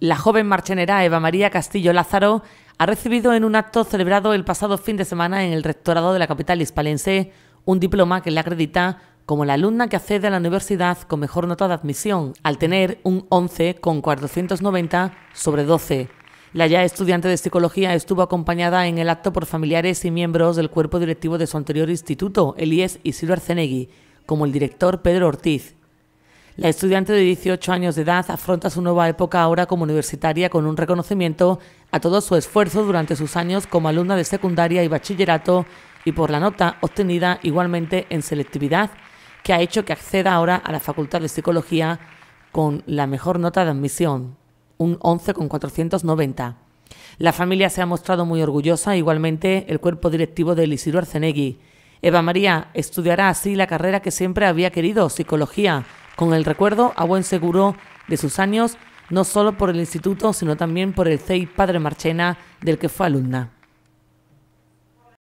La joven marchenera Eva María Castillo Lázaro ha recibido en un acto celebrado el pasado fin de semana en el rectorado de la capital hispalense un diploma que le acredita como la alumna que accede a la universidad con mejor nota de admisión, al tener un 11 con 490 sobre 12. La ya estudiante de psicología estuvo acompañada en el acto por familiares y miembros del cuerpo directivo de su anterior instituto, Elías Isidro Arcenegui, como el director Pedro Ortiz, la estudiante de 18 años de edad afronta su nueva época ahora como universitaria con un reconocimiento a todo su esfuerzo durante sus años como alumna de secundaria y bachillerato y por la nota obtenida igualmente en selectividad, que ha hecho que acceda ahora a la Facultad de Psicología con la mejor nota de admisión, un 11,490. La familia se ha mostrado muy orgullosa, igualmente el cuerpo directivo de Isidro Arcenegui. Eva María estudiará así la carrera que siempre había querido, psicología, con el recuerdo a buen seguro de sus años, no solo por el instituto, sino también por el CEI Padre Marchena, del que fue alumna.